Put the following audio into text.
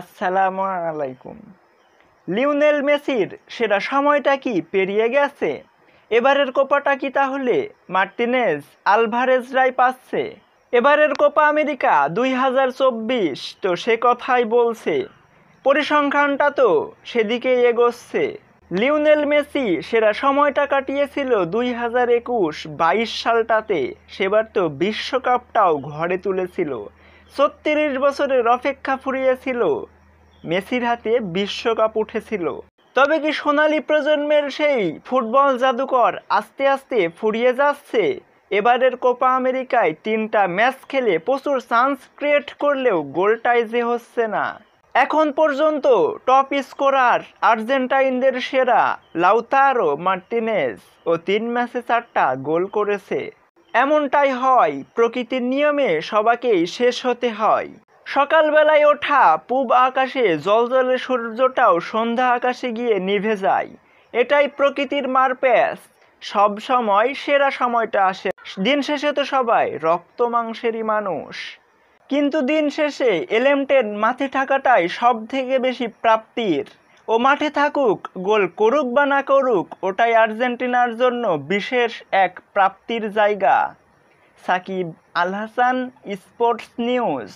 আসসালামু আলাইকুম লিওনেল মেসির সেরা সময়টা কি পেরিয়ে গেছে এবারের কোপাটা কি তাহলে মার্টিনেজ রায় পাচ্ছে এবারের কোপা আমেরিকা দুই হাজার চব্বিশ তো সে কথাই বলছে পরিসংখ্যানটা তো সেদিকেই এগোচ্ছে লিওনেল মেসি সেরা সময়টা কাটিয়েছিল দুই হাজার একুশ বাইশ সালটাতে সেবার তো বিশ্বকাপটাও ঘরে তুলেছিল ছত্রিশ বছরের অপেক্ষা ফুরিয়েছিল মেসির হাতে বিশ্বকাপ উঠেছিল তবে কি সোনালী প্রজন্মের সেই ফুটবল জাদুকর আস্তে আস্তে ফুরিয়ে যাচ্ছে এবারের কোপা আমেরিকায় তিনটা ম্যাচ খেলে প্রচুর চান্স ক্রিয়েট করলেও গোলটাই যে হচ্ছে না এখন পর্যন্ত টপ স্কোরার আর্জেন্টাইনদের সেরা লাউতারো মার্টিনেজ ও তিন ম্যাচে চারটা গোল করেছে এমনটাই হয় প্রকৃতির নিয়মে সবাকেই শেষ হতে হয় সকালবেলায় ওঠা পূব আকাশে জলজলে সূর্যটাও সন্ধ্যা আকাশে গিয়ে নিভে যায় এটাই প্রকৃতির মারপ্যাস সব সময় সেরা সময়টা আসে দিন শেষে তো সবাই রক্ত মাংসেরই মানুষ কিন্তু দিন শেষে এলেমটেন মাথে থাকাটাই সব থেকে বেশি প্রাপ্তির ও মাঠে থাকুক গোল করুক বা না করুক ওটাই আর্জেন্টিনার জন্য বিশেষ এক প্রাপ্তির জায়গা সাকিব আল হাসান স্পোর্টস নিউজ